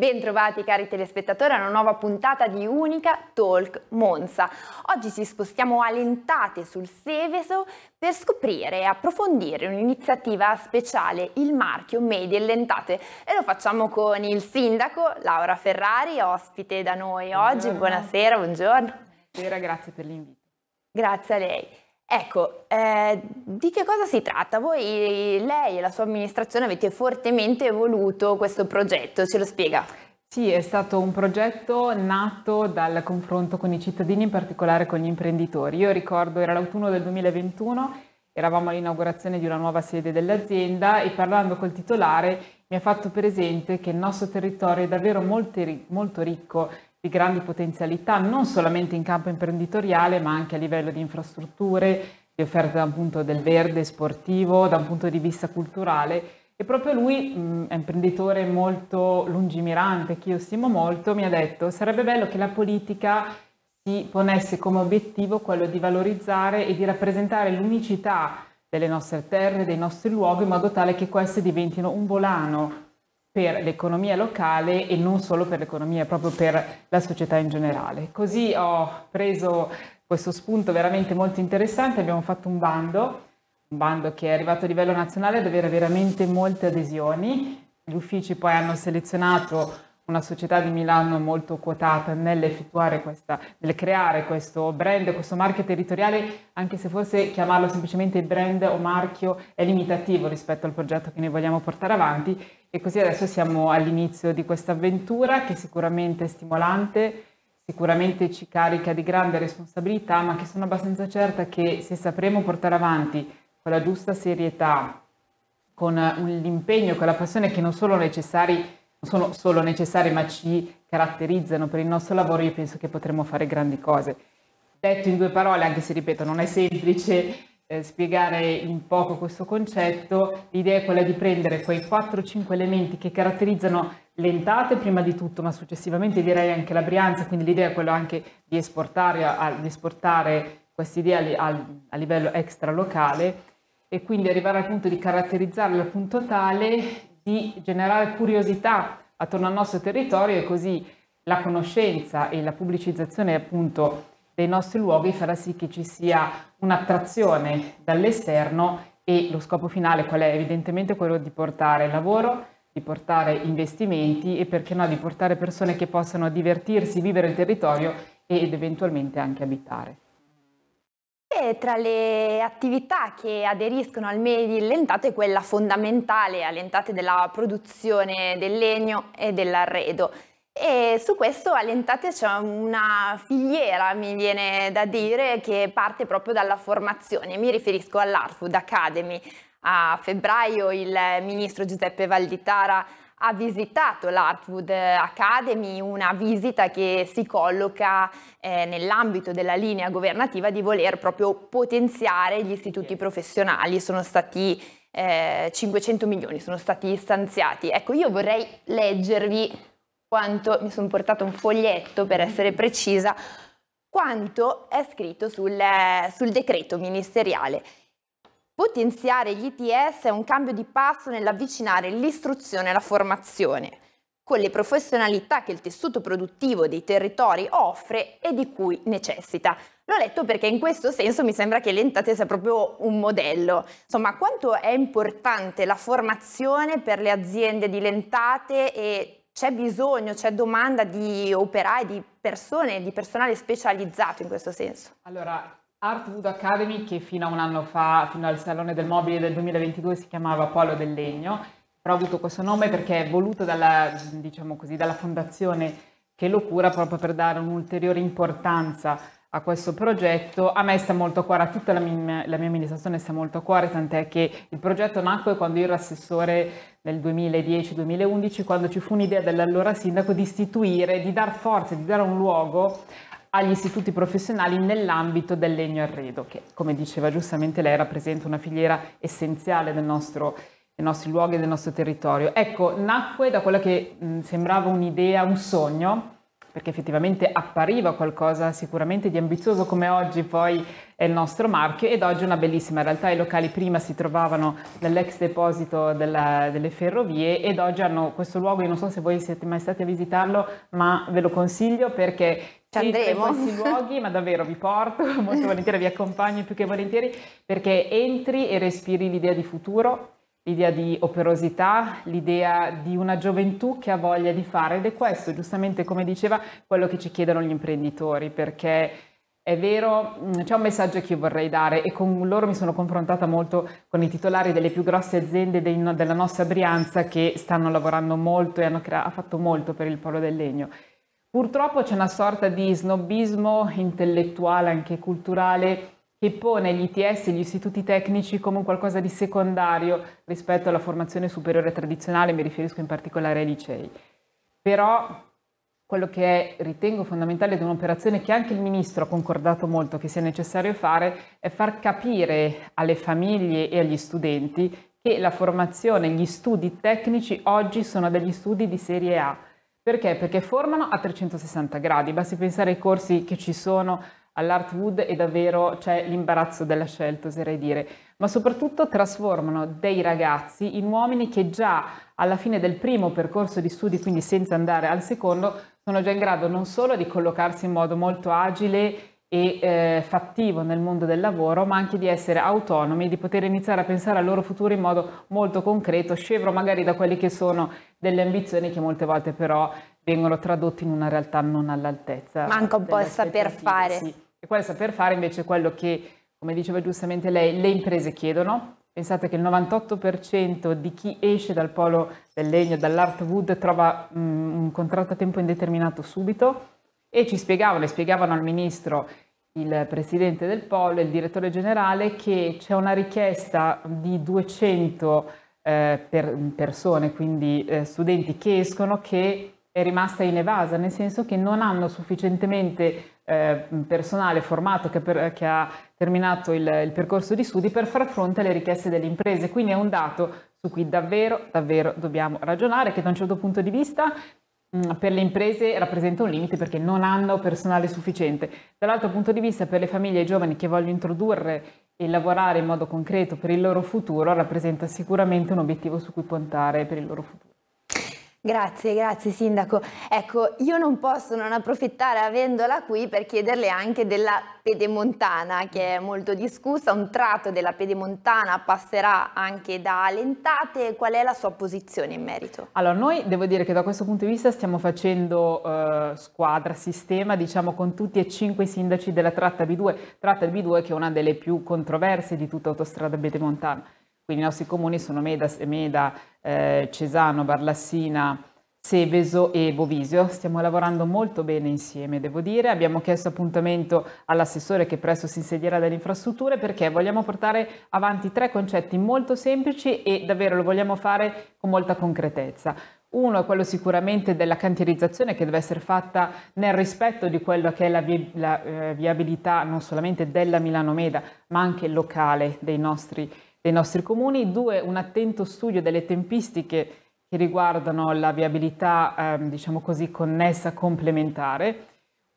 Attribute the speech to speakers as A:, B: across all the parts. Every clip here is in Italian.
A: Bentrovati cari telespettatori a una nuova puntata di Unica Talk Monza. Oggi ci spostiamo a Lentate sul Seveso per scoprire e approfondire un'iniziativa speciale, il marchio Made in Lentate. E lo facciamo con il sindaco Laura Ferrari, ospite da noi oggi. Buonasera, buongiorno. Buonasera, grazie per l'invito. Grazie a lei. Ecco, eh, di che cosa si tratta? Voi, lei e la sua amministrazione avete fortemente voluto questo progetto, ce lo spiega? Sì, è stato
B: un progetto nato dal confronto con i cittadini, in particolare con gli imprenditori. Io ricordo, era l'autunno del 2021, eravamo all'inaugurazione di una nuova sede dell'azienda e parlando col titolare mi ha fatto presente che il nostro territorio è davvero molto, molto ricco di grandi potenzialità non solamente in campo imprenditoriale ma anche a livello di infrastrutture, di offerte da un punto del verde sportivo, da un punto di vista culturale e proprio lui, mh, mm, è un imprenditore molto lungimirante che io stimo molto, mi ha detto sarebbe bello che la politica si ponesse come obiettivo quello di valorizzare e di rappresentare l'unicità delle nostre terre, dei nostri luoghi in modo tale che queste diventino un volano per l'economia locale e non solo per l'economia, proprio per la società in generale. Così ho preso questo spunto veramente molto interessante, abbiamo fatto un bando, un bando che è arrivato a livello nazionale ad avere veramente molte adesioni, gli uffici poi hanno selezionato una società di Milano molto quotata nell'effettuare questa, nel creare questo brand, questo marchio territoriale, anche se forse chiamarlo semplicemente brand o marchio è limitativo rispetto al progetto che noi vogliamo portare avanti e così adesso siamo all'inizio di questa avventura che sicuramente è stimolante, sicuramente ci carica di grande responsabilità, ma che sono abbastanza certa che se sapremo portare avanti con la giusta serietà, con l'impegno, con la passione che non sono necessari non sono solo necessarie ma ci caratterizzano per il nostro lavoro, io penso che potremmo fare grandi cose. Detto in due parole, anche se ripeto non è semplice eh, spiegare in poco questo concetto, l'idea è quella di prendere quei 4-5 elementi che caratterizzano l'entate prima di tutto, ma successivamente direi anche la Brianza, quindi l'idea è quella anche di esportare, a, di esportare questa idea a, a livello extra locale e quindi arrivare al punto di caratterizzarla al punto tale di generare curiosità attorno al nostro territorio e così la conoscenza e la pubblicizzazione appunto dei nostri luoghi farà sì che ci sia un'attrazione dall'esterno e lo scopo finale qual è? Evidentemente quello di portare lavoro, di portare investimenti e perché no di portare persone che possano divertirsi, vivere il territorio ed eventualmente anche abitare
A: tra le attività che aderiscono al made in lentate quella fondamentale all'entate della produzione del legno e dell'arredo. E su questo a c'è una filiera, mi viene da dire, che parte proprio dalla formazione. Mi riferisco all'Artfood Academy. A febbraio il ministro Giuseppe Valditara ha visitato l'Artwood Academy, una visita che si colloca eh, nell'ambito della linea governativa di voler proprio potenziare gli istituti professionali. Sono stati eh, 500 milioni, sono stati stanziati. Ecco, io vorrei leggervi quanto, mi sono portato un foglietto per essere precisa, quanto è scritto sul, eh, sul decreto ministeriale. Potenziare gli ITS è un cambio di passo nell'avvicinare l'istruzione alla formazione, con le professionalità che il tessuto produttivo dei territori offre e di cui necessita. L'ho letto perché in questo senso mi sembra che l'Entate sia proprio un modello. Insomma, quanto è importante la formazione per le aziende di Lentate e c'è bisogno, c'è domanda di operai, di persone, di personale specializzato in questo senso?
B: Allora, Artwood Academy che fino a un anno fa, fino al Salone del Mobile del 2022 si chiamava Polo del Legno, però ha avuto questo nome perché è voluto dalla, diciamo così, dalla fondazione che lo cura proprio per dare un'ulteriore importanza a questo progetto. A me sta molto a cuore, a tutta la mia, la mia amministrazione sta molto a cuore, tant'è che il progetto nacque quando io ero assessore nel 2010-2011, quando ci fu un'idea dell'allora sindaco di istituire, di dar forza, di dare un luogo agli istituti professionali nell'ambito del legno arredo, che come diceva giustamente lei rappresenta una filiera essenziale del nostro, dei nostri luoghi e del nostro territorio. Ecco, nacque da quella che mh, sembrava un'idea, un sogno, perché effettivamente appariva qualcosa sicuramente di ambizioso come oggi poi è il nostro marchio ed oggi è una bellissima realtà. I locali prima si trovavano nell'ex deposito della, delle ferrovie ed oggi hanno questo luogo, io non so se voi siete mai stati a visitarlo, ma ve lo consiglio perché ci andremo. In questi luoghi, ma davvero vi porto, molto volentieri vi accompagno più che volentieri, perché entri e respiri l'idea di futuro, l'idea di operosità, l'idea di una gioventù che ha voglia di fare ed è questo giustamente come diceva quello che ci chiedono gli imprenditori perché è vero, mm, c'è un messaggio che io vorrei dare e con loro mi sono confrontata molto con i titolari delle più grosse aziende della nostra Brianza che stanno lavorando molto e hanno fatto molto per il polo del legno. Purtroppo c'è una sorta di snobismo intellettuale, anche culturale, che pone gli ITS e gli istituti tecnici come qualcosa di secondario rispetto alla formazione superiore tradizionale, mi riferisco in particolare ai licei. Però quello che ritengo fondamentale di un'operazione che anche il Ministro ha concordato molto che sia necessario fare è far capire alle famiglie e agli studenti che la formazione, gli studi tecnici oggi sono degli studi di serie A, perché? Perché formano a 360 gradi, basti pensare ai corsi che ci sono all'Artwood e davvero c'è l'imbarazzo della scelta, oserei dire, ma soprattutto trasformano dei ragazzi in uomini che già alla fine del primo percorso di studi, quindi senza andare al secondo, sono già in grado non solo di collocarsi in modo molto agile e eh, fattivo nel mondo del lavoro, ma anche di essere autonomi, di poter iniziare a pensare al loro futuro in modo molto concreto, scevro magari da quelle che sono delle ambizioni che molte volte però vengono tradotte in una realtà non all'altezza. Manca un po' il saper fare. Sì. E quel saper fare invece è quello che, come diceva giustamente lei, le imprese chiedono. Pensate che il 98% di chi esce dal polo del legno, dall'artwood, trova mh, mm, un contratto a tempo indeterminato subito e ci spiegavano e spiegavano al ministro il presidente del polo e il direttore generale che c'è una richiesta di 200 eh, per persone, quindi eh, studenti che escono, che è rimasta in evasa nel senso che non hanno sufficientemente eh, personale formato che, per, che ha terminato il, il percorso di studi per far fronte alle richieste delle imprese. Quindi è un dato su cui davvero, davvero dobbiamo ragionare, che da un certo punto di vista Mm. per le imprese rappresenta un limite perché non hanno personale sufficiente. Dall'altro punto di vista per le famiglie e i giovani che vogliono introdurre e lavorare in modo concreto per il loro futuro rappresenta sicuramente un obiettivo su cui puntare per il loro futuro.
A: Grazie, grazie Sindaco. Ecco, io non posso non approfittare avendola qui per chiederle anche della pedemontana che è molto discussa, un tratto della pedemontana passerà anche da Lentate, qual è la sua posizione in merito?
B: Allora, noi devo dire che da questo punto di vista stiamo facendo eh, squadra, sistema, diciamo con tutti e cinque i sindaci della tratta B2, tratta B2 che è una delle più controverse di tutta autostrada pedemontana quindi i nostri comuni sono Meda, Meda eh, Cesano, Barlassina, Seveso e Bovisio. Stiamo lavorando molto bene insieme, devo dire. Abbiamo chiesto appuntamento all'assessore che presto si insedierà dalle infrastrutture perché vogliamo portare avanti tre concetti molto semplici e davvero lo vogliamo fare con molta concretezza. Uno è quello sicuramente della cantierizzazione che deve essere fatta nel rispetto di quello che è la, vi la eh, viabilità non solamente della Milano-Meda ma anche locale dei nostri dei nostri comuni, due un attento studio delle tempistiche che riguardano la viabilità, eh, diciamo così, connessa complementare,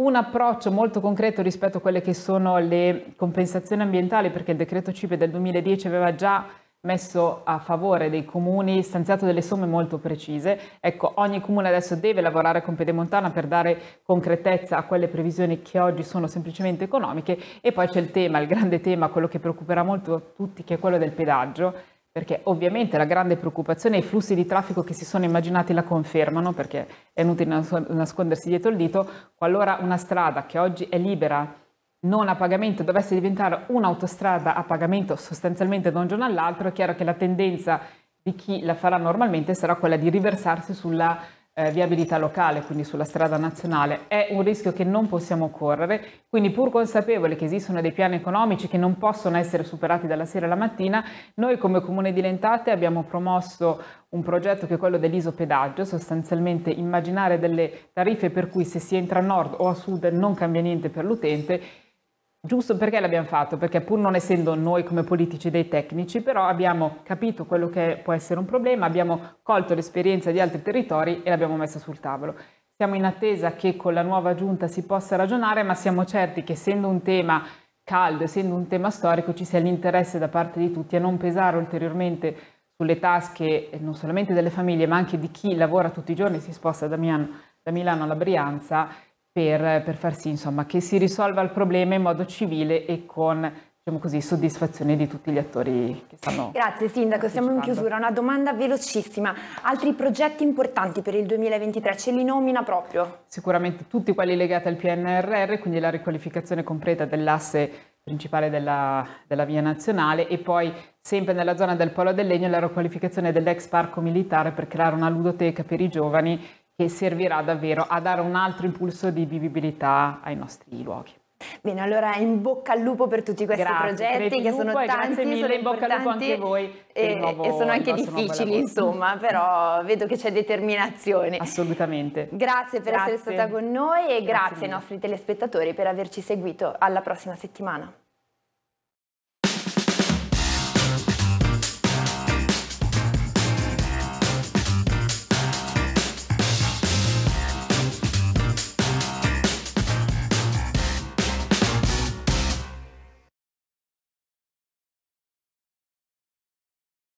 B: un approccio molto concreto rispetto a quelle che sono le compensazioni ambientali, perché il decreto CIPE del 2010 aveva già messo a favore dei comuni, stanziato delle somme molto precise. Ecco, ogni comune adesso deve lavorare con Pedemontana per dare concretezza a quelle previsioni che oggi sono semplicemente economiche e poi c'è il tema, il grande tema, quello che preoccuperà molto tutti, che è quello del pedaggio, perché ovviamente la grande preoccupazione è i flussi di traffico che si sono immaginati la confermano, perché è inutile nascondersi dietro il dito, qualora una strada che oggi è libera non a pagamento dovesse diventare un'autostrada a pagamento sostanzialmente da un giorno all'altro, è chiaro che la tendenza di chi la farà normalmente sarà quella di riversarsi sulla eh, viabilità locale, quindi sulla strada nazionale. È un rischio che non possiamo correre, quindi pur consapevole che esistono dei piani economici che non possono essere superati dalla sera alla mattina, noi come Comune di Lentate abbiamo promosso un progetto che è quello dell'isopedaggio, sostanzialmente immaginare delle tariffe per cui se si entra a nord o a sud non cambia niente per l'utente Giusto perché l'abbiamo fatto? Perché pur non essendo noi come politici dei tecnici, però abbiamo capito quello che può essere un problema, abbiamo colto l'esperienza di altri territori e l'abbiamo messa sul tavolo. Siamo in attesa che con la nuova giunta si possa ragionare, ma siamo certi che essendo un tema caldo, essendo un tema storico, ci sia l'interesse da parte di tutti a non pesare ulteriormente sulle tasche eh, non solamente delle famiglie, ma anche di chi lavora tutti i giorni, si sposta da Milano alla Brianza per, per far sì insomma, che si risolva il problema in modo civile e con diciamo così, soddisfazione di tutti gli attori che stanno.
A: Grazie Sindaco, siamo in chiusura. Una domanda velocissima. Altri progetti importanti per il 2023 ce li nomina proprio?
B: Sicuramente tutti quelli legati al PNRR, quindi la riqualificazione completa dell'asse principale della, della, via nazionale e poi sempre nella zona del Polo del Legno la riqualificazione dell'ex parco militare per creare una ludoteca per i giovani che servirà davvero a dare un altro impulso di vivibilità ai nostri luoghi.
A: Bene, allora in bocca al lupo per tutti questi grazie, progetti che sono tanti, mille, sono in bocca al lupo anche voi e, nuovo, e sono anche difficili insomma, però vedo che c'è determinazione.
B: Assolutamente.
A: Grazie per grazie. essere stata con noi e grazie, grazie ai nostri telespettatori per averci seguito alla prossima settimana.